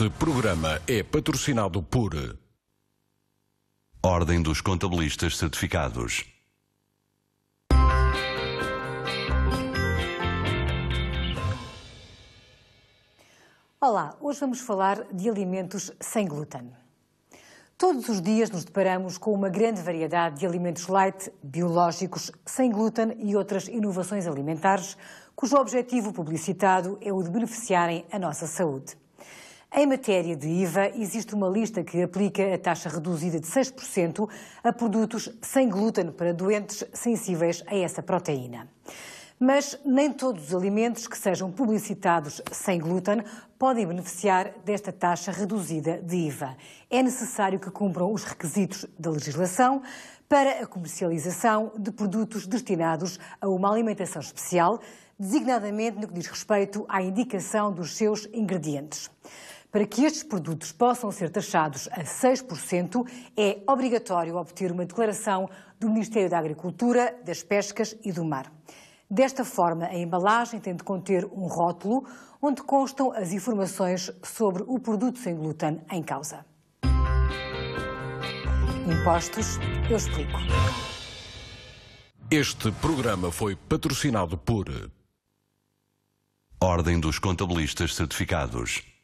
Este programa é patrocinado por Ordem dos Contabilistas Certificados. Olá, hoje vamos falar de alimentos sem glúten. Todos os dias nos deparamos com uma grande variedade de alimentos light, biológicos, sem glúten e outras inovações alimentares, cujo objetivo publicitado é o de beneficiarem a nossa saúde. Em matéria de IVA, existe uma lista que aplica a taxa reduzida de 6% a produtos sem glúten para doentes sensíveis a essa proteína. Mas nem todos os alimentos que sejam publicitados sem glúten podem beneficiar desta taxa reduzida de IVA. É necessário que cumpram os requisitos da legislação para a comercialização de produtos destinados a uma alimentação especial, designadamente no que diz respeito à indicação dos seus ingredientes. Para que estes produtos possam ser taxados a 6%, é obrigatório obter uma declaração do Ministério da Agricultura, das Pescas e do Mar. Desta forma, a embalagem tem de conter um rótulo onde constam as informações sobre o produto sem glúten em causa. Impostos, eu explico. Este programa foi patrocinado por Ordem dos Contabilistas Certificados.